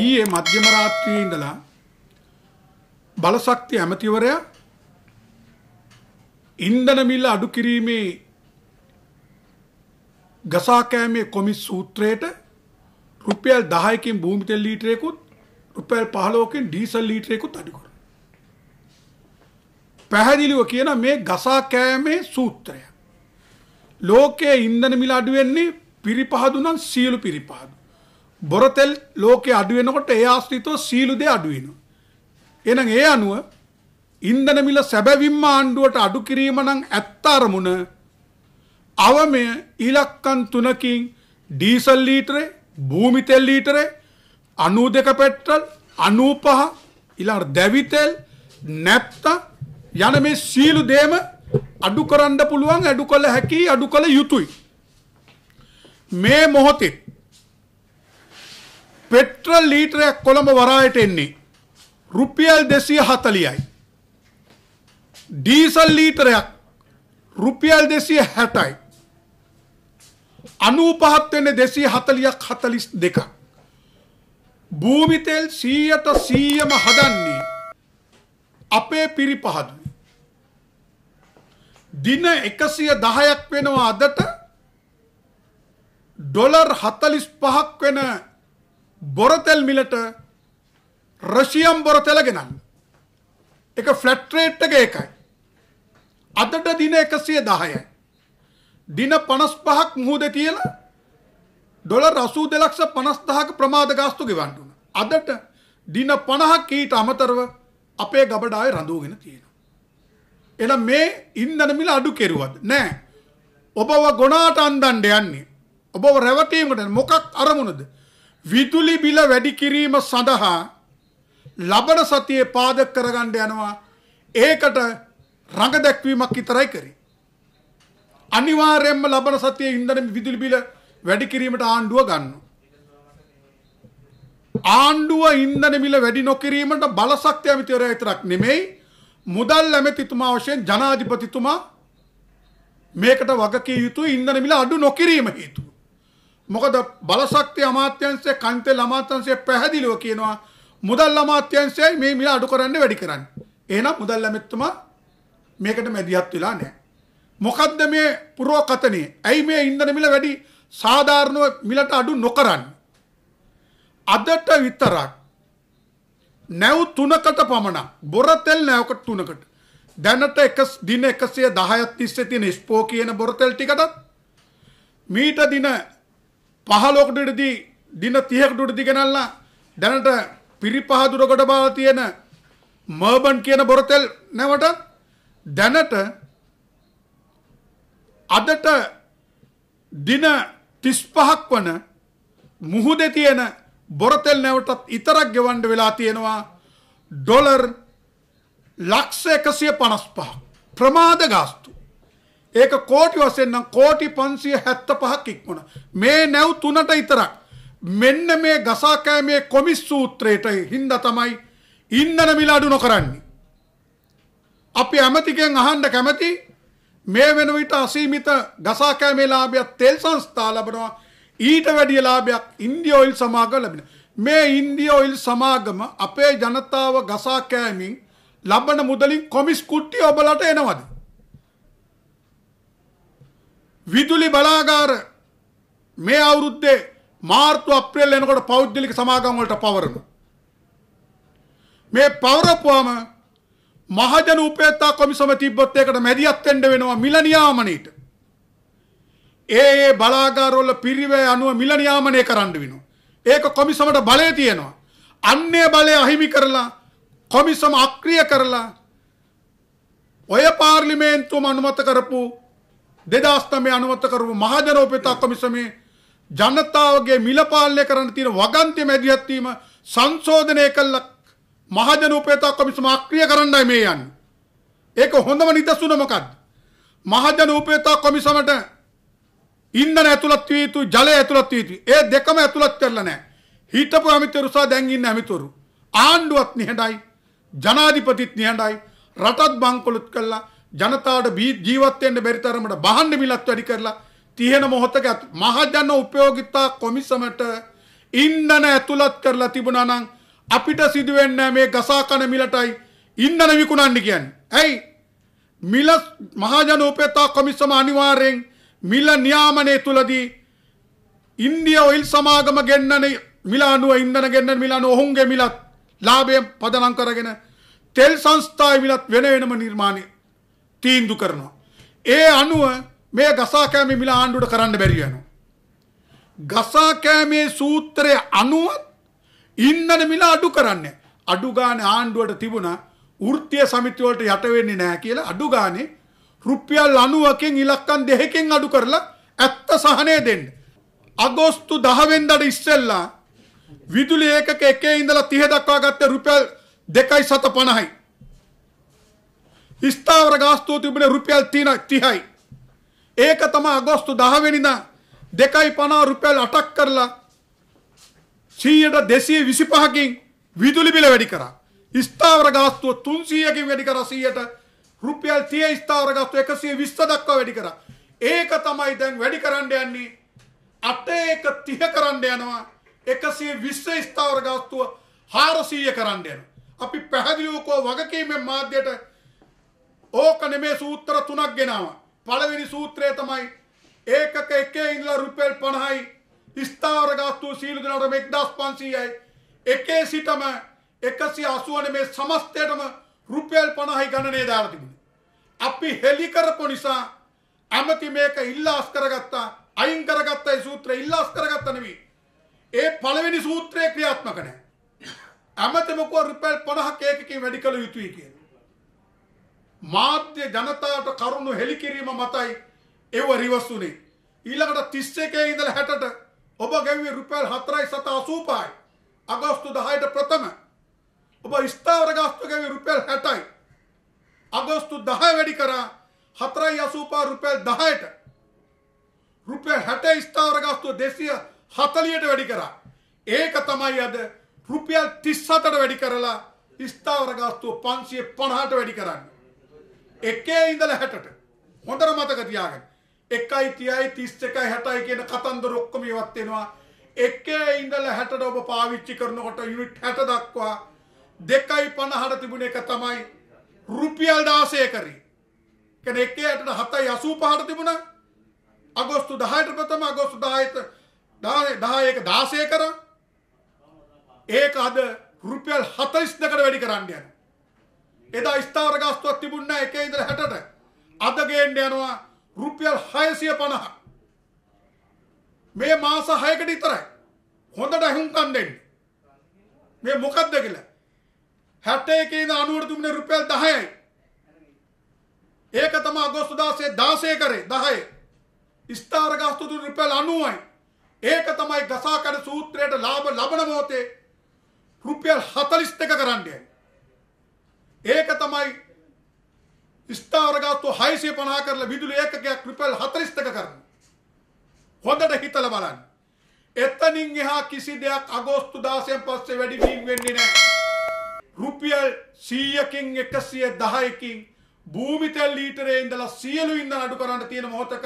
ඊයේ මධ්‍යම රාත්‍රියේ ඉඳලා බලශක්ති ඇමතිවරයා ඉන්ධන මිල අඩු කිරීමේ ගසාකෑමේ කොමිස් සූත්‍රයට රුපියල් 10කින් භූමි තෙල් ලීටරයකුත් රුපියල් 15කින් ඩීසල් ලීටරයකුත් අඩු කරනවා. පැහැදිලිව කියන මේ ගසාකෑමේ සූත්‍රය. ලෝකයේ ඉන්ධන මිල අඩු වෙන්නේ පිරිපහදුනම් සියලු පිරිපහදු. බොරතෙල් ලෝකයේ අඩු වෙනකොට ඒ ආශ්‍රිතව සීළු දේ අඩු වෙනවා. එහෙනම් ඒ අනුව ඉන්ධන මිල සැබවින්ම ආණ්ඩුවට අඩු කිරීම නම් ඇත්ත අරමුණ අවමය ඉලක්කම් තුනකින් ඩීසල් ලීටරේ භූමි තෙල් ලීටරේ 92 පෙට්‍රල් 95 ඊළඟ දැවි තෙල් නැප්තා යන මේ සීළු දේම අඩු කරන්න පුළුවන් අඩු කළ හැකි අඩු කළ යුතුයි මේ මොහොතේ පෙට්‍රල් ලීටරයක් කොළඹ වරායට එන්නේ රුපියල් 240යි. ඩීසල් ලීටරයක් රුපියල් 260යි. 95ත් වෙන්නේ 240ක් 42ක්. භූමි තෙල් 100ට 100ම හදන්නේ අපේ පිරිපහදුයි. දින 110ක් වෙනවා අදට ඩොලර් 45ක් වෙන බොරතෙල් මිලට රෂියම් බොරතෙල ගෙනන්න. එක ෆ්ලැට් රේට් එක ඒකයි. අදට දින 110යි. දින 55ක් මුහුදේ තියලා ඩොලර් 82 ලක්ෂ 50000ක ප්‍රමාද ගාස්තු ගෙවන්න උන. අදට දින 50ක් ඊට අමතරව අපේ ගබඩාවේ රඳවගෙන තියෙනවා. එහෙනම් මේ ඉන්ධන මිල අඩු කෙරුවද? නෑ. ඔබව ගොනාට අන්දන්න යන්නේ. ඔබව රැවටීමකට මොකක් අරමුණද? විදුලි බිල වැඩි කිරීම සඳහා ලබන සතියේ පාදක කරගන්න යනවා ඒකට රඟ දැක්වීමක් විතරයි කරේ අනිවාර්යයෙන්ම ලබන සතියේ ඉන්ධන විදුලි බිල වැඩි කිරීමට ආණ්ඩුව ගන්නවා ආණ්ඩුව ඉන්ධන බිල වැඩි නොකිරීමට බලශක්ති ඇමතිවරයා විතරක් නෙමෙයි මුදල් ඇමතිතුමා වශයෙන් ජනාධිපතිතුමා මේකට වගකී යුතු ඉන්ධන මිල අඩු නොකිරීම හේතු. මොකද බලශක්ති අමාත්‍යංශය කන්තෙල් අමාත්‍යංශය පැහැදිලිව කියනවා මුදල් අමාත්‍යංශයයි මේ මිල අඩු කරන්න වැඩි කරන්න. එහෙනම් මුදල් ඇමැත්තුමා මේකට මැදිහත් වෙලා නැහැ. මොකද්ද මේ පුරෝකතනේ? ඇයි මේ ඉන්ධන මිල වැඩි සාධාරණව මිලට අඩු නොකරන්නේ? අදට විතරක් නැව් තුනකට පමණ බොර තෙල් නැවකට තුනකට දැනට එක දින 110ක් තිස්සේ තියෙන ස්පෝ කියන බොර තෙල් ටිකටත් මීට දින පහලොකට ඉඩදී දින 30කට උඩදී ගෙනල්ලා දැනට පිරිපහදුර ගොඩ බාලා තියෙන මර්බන් කියන බොරතෙල් නැවට දැනට අදට දින 35ක් වන මුහුදේ තියෙන බොරතෙල් නැවටත් ඉතරක් ගෙවන්න වෙලා තියෙනවා ඩොලර් ලක්ෂ 155 ප්‍රමාද ගාස්තු ඒක කෝටි වසෙන්නම් කෝටි පන්සිය හැත්ත පහක් ඉක්මන. මේ නැව් තුනට ඉතරක්. මෙන්න මේ ගසාකෑමේ කොමිස් සූත්‍රයට හින්ද තමයි ඉන්දන මිල අඩු නොකරන්නේ. අපි ඇමතිකෙන් අහන්ඩ කැමති මේ වෙන විට අසීමිත ගසාකෑමේ ලාභයක් තෙල් සංස්ථා ලබනවා ඊට වැඩිය ලාභයක් ඉන්දියෝයිල් සමාගම ලැබෙන. මේ ඉන්දියෝයිල් සමාගම අපේ ජනතාව ගසාකෑමින් ලබන මුදලින් කොමිස් කුට්ටි ඔබලට එනවද. විදුලි බලාගාර මේ අවුරුද්දේ මාර්තු අප්‍රේල් එනකොට පෞද්ගලික සමාගම් වලට පවරන මේ පවරපුවම මහජන උපේක්ෂා කොමිසම තිබ්බොත් ඒකට මැදිහත් වෙන්න වෙනවා මිල නියාමනයේට ඒ ඒ බලාගාර වල පිරිවැය අනුව මිල නියාමනය කරන්න වෙනවා ඒක කොමිසමට බලය තියෙනවා අන්නේ බලය අහිමි කරලා කොමිසම අක්‍රිය කරලා ඔය පාර්ලිමේන්තුවම අනුමත කරපු 2009 අනුමත කරපු මහජනෝපේතා කොමිසමේ ජනතාවගේ මිල පාලනය කරන්න තියෙන වගන්ති මැදිහත් වීම සංශෝධනය කළ මහජනෝපේතා කොමිසම අක්‍රිය කරන්නයි මේ යන්නේ. ඒක හොඳම නිදසුන මොකද්ද? මහජනෝපේතා කොමිසමට ඉන්ධන ඇතුළත් විය යුතු ජලය ඇතුළත් විය යුතු. ඒ දෙකම ඇතුළත් කරලා නැහැ. හිටපු අමිතරු සහ දැන් ඉන්න අමිතරු ආණ්ඩුවත් නිහඬයි ජනාධිපතිත් නිහඬයි රටත් බංකොලොත් කළා ජනතාවට ජීවත් වෙන්න බැරි තරමට බහන්න මිලත් වැඩි කරලා තියෙන මොහොතක මහජන උපයෝගිතා කොමිසමට ඉන්ධන ඇතුළත් කරලා තිබුණා නම් අපිට සිදුවෙන්නේ මේ ගසා කන මිලටයි ඉන්ධන විකුණන්න කියන්නේ. ඇයි? මිල මහජන උපයෝගිතා කොමිසම අනිවාර්යෙන් මිල නියාමනයේ තුලදී ඉන්දිය ඔයිල් සමාගම ගෙන්නන මිල අනුව ඉන්ධන ගෙන්නන මිල අනුව ඔවුන්ගේ මිලත් ලාභයෙන් පදනම් කරගෙන තෙල් සංස්ථායි මිලත් වෙන වෙනම නිර්මාණය තීන්දු කරනවා. ඒ අනුව මේ ගසා කෑමේ මිල ආණ්ඩුවට කරන්න බැරි වෙනවා. ගසා කෑමේ සූත්‍රයේ අනුවත් ඉන්ධන මිල අඩු කරන්නේ. අඩු ගානේ ආණ්ඩුවට තිබුණා වෘත්තීය සමිති වලට යට වෙන්නේ නැහැ කියලා අඩු ගානේ රුපියල් 90කින් ඉලක්කම් දෙකකින් අඩු කරලා ඇත්ත සහනය දෙන්න. අගෝස්තු 10 වෙනිදාට ඉස්සෙල්ලා විදුලි ඒකක එකේ ඉඳලා 30 දක්වා ගත්ත රුපියල් 2.50යි ස්ථාවර ගාස්තුව තිබුණේ රුපියල් 30යි. ඒක තමයි අගෝස්තු 10 වෙනිදා 2.50 රුපියල් 8ක් කරලා 100ට 225කින් විදුලි බිල වැඩි කරා. ස්ථාවර ගාස්තුව 300කින් වැඩි කරා 100ට රුපියල් 30 ස්ථාවර ගාස්තුව 120 දක්වා වැඩි කරා. ඒක තමයි දැන් වැඩි කරන්න යන්නේ 8 එක 30 කරන්න යනවා 120 ස්ථාවර ගාස්තුව 400 කරන්න යනවා. අපි පැහැදිලිව කෝ වගකීමෙන් මාධ්‍යයට ඕක නෙමේ සූත්‍ර තුනක් ගෙනාවා. පළවෙනි සූත්‍රය තමයි ඒකක එකේ ඉඳලා රුපියල් 50යි ස්ථාවර ගාස්තු සීල දෙනාට 1500යි. එකේ සිටම 180 නෙමේ සමස්තයටම රුපියල් 50යි ගණනේ දාලා තිබුණේ. අපි හෙලි කරපු නිසා ඇමති මේක ඉල්ලාස් කරගත්තා අයින් කරගත්තයි සූත්‍රය ඉල්ලාස් කරගත්ත නෙවෙයි. ඒ පළවෙනි සූත්‍රය ක්‍රියාත්මක නැහැ. ඇමතිම කෝ රුපියල් 50ක එකකින් වැඩි කළ යුතුයි කියලා. මාධ්‍ය ජනතාවට කරුණු හෙළිකිරීම මතයි ඒව රිවස් වුණේ. ඊළඟට 31 ඉඳලා 60ට ඔබ ගෙව්වේ රුපියල් 4.785යි. අගෝස්තු 10ට ප්‍රථම ඔබ ස්ථාවර ගාස්තු ගෙව්වේ රුපියල් 60යි. අගෝස්තු 10 වැඩි කරා 4.85 රුපියල් 10ට. රුපියල් 60 ස්ථාවර ගාස්තු 240ට වැඩි කරා. ඒක තමයි අද රුපියල් 37ට වැඩි කරලා ස්ථාවර ගාස්තුව 550ට වැඩි කරන්නේ. එකේ ඉඳලා 60ට හොඳට මතක තියාගන්න 1යි 30යි 31යි 60යි කියන කතන්දර ඔක්කොම ඉවත් වෙනවා එකේ ඉඳලා 60ට ඔබ පාවිච්චි කරනකොට යුනිට් 60 දක්වා 2.50ට තිබුණ එක තමයි රුපියල් 16 කරේ කියන්නේ එකේ 60ට 7යි 85ට තිබුණා අගෝස්තු 10ට ප්‍රථම අගෝස්තු 10ට 10 10 16 කරා ඒක අද රුපියල් 42කට වැඩි කරන්න යනවා එදා ස්ථාවර ගාස්තුවක් තිබුණ නැහැ එකේ ඉඳලා 60ට. අද ගේන්න යනවා රුපියල් 650ක්. මේ මාස 6කට විතරයි. හොඳට අහුම්කම් දෙන්න. මේ මොකද්ද කියලා. 61 කේ ඉඳලා 90ට දුන්නේ රුපියල් 10යි. ඒක තමයි අගෝස්තු 16 16 කරේ 10. ස්ථාවර ගාස්තු දුන්නේ රුපියල් 90යි. ඒක තමයි ගසාකඩ සූත්‍රයට ලාභ ලබන මොහොතේ රුපියල් 42 කරන්නේ. ඒක තමයි ස්ථාවරගත්තු 650 කරලා විදුලි ඒකකයක් රුපියල් 42ක කරන. හොඳට හිතලා බලන්න. එතනින් එහා කිසි දෙයක් අගෝස්තු 16න් පස්සේ වැඩි වීම වෙන්නේ නැහැ. රුපියල් 100කින් 110කින් භූමි තෙල් ලීටරේ ඉඳලා සියලු ඉන්ධන අඩු කරන්න තියෙන මොහොතක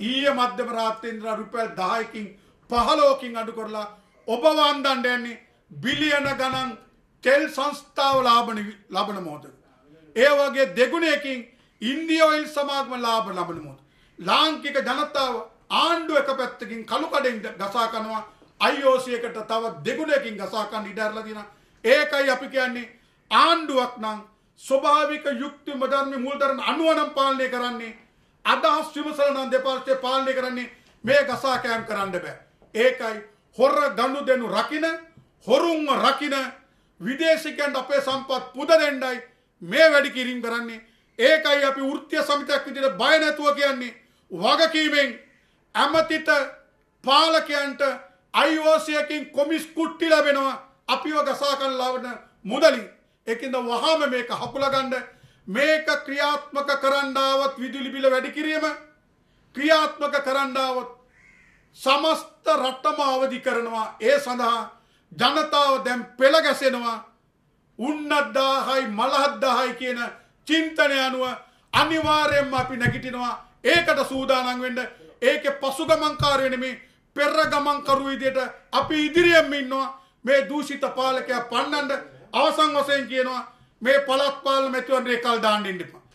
ඊයේ මධ්‍යම රාත්‍රියේ ඉඳලා රුපියල් 10කින් 15කින් අඩු කරලා ඔබ වන්දන්න යන්නේ බිලියන ගණන් තෙල් සංස්ථාව ලාබන ලබන මොහොත. ඒ වගේ දෙගුණයකින් ඉන්දිය ඔයිල් සමාගම ලාභ ලබන මොහොත. ලාංකික ජනතාව ආණ්ඩුව එක පැත්තකින් කළු කඩෙන් ගසා කනවා IOC එකට තව දෙගුණයකින් ගසා ගන්න ඉඩ අරලා තියෙනවා. ඒකයි අපි කියන්නේ ආණ්ඩුවක් නම් ස්වභාවික යුක්ති මධර්මී මූලධර්ම අනුව නම් පාලනය කරන්නේ අදහස් විමසලා නම් දෙපාර්තමේන්තුවේ පාලනය කරන්නේ මේ ගසා කෑම් කරන්න බෑ. ඒකයි හොර ගනුදෙනු රකින හොරුන්ව රකින විදේශිකයන්ට අපේ සම්පත් පුද දෙන්නයි මේ වැඩි කිරීම කරන්නේ. ඒකයි අපි වෘත්තීය සමිතියක් විදිහට බය නැතුව කියන්නේ. වගකීමෙන් ඇමතිට පාලකයන්ට IOC එකකින් කොමිස් කුට්ටි ලැබෙනවා. අපිව ගසා කල්ලාවන මුදලින්. ඒකින්ද වහාම මේක හකුලා ගන්න මේක ක්‍රියාත්මක කරන්නාවත් විදුලි බිල වැඩි කිරීම ක්‍රියාත්මක කරන්නාවත් සමස්ත රටම අවදි කරනවා. ඒ සඳහා ජනතාව දැන් පෙළ ගැසෙනවා උන්නද්දාහයි මලහද්දාහයි කියන චින්තනය අනුව අනිවාර්යෙන්ම අපි නැගිටිනවා ඒකට සූදානම් වෙන්න ඒකේ පසුගමන්කාරය නෙමේ පෙර ගමන්කරු විදියට අපි ඉදිරියෙන්ම ඉන්නවා මේ දූෂිත පාලකයා පන්නන්න අවසන් වශයෙන් කියනවා මේ පළාත් පාලන මැතිවරණය කල් දාන්න ඉන්න එපා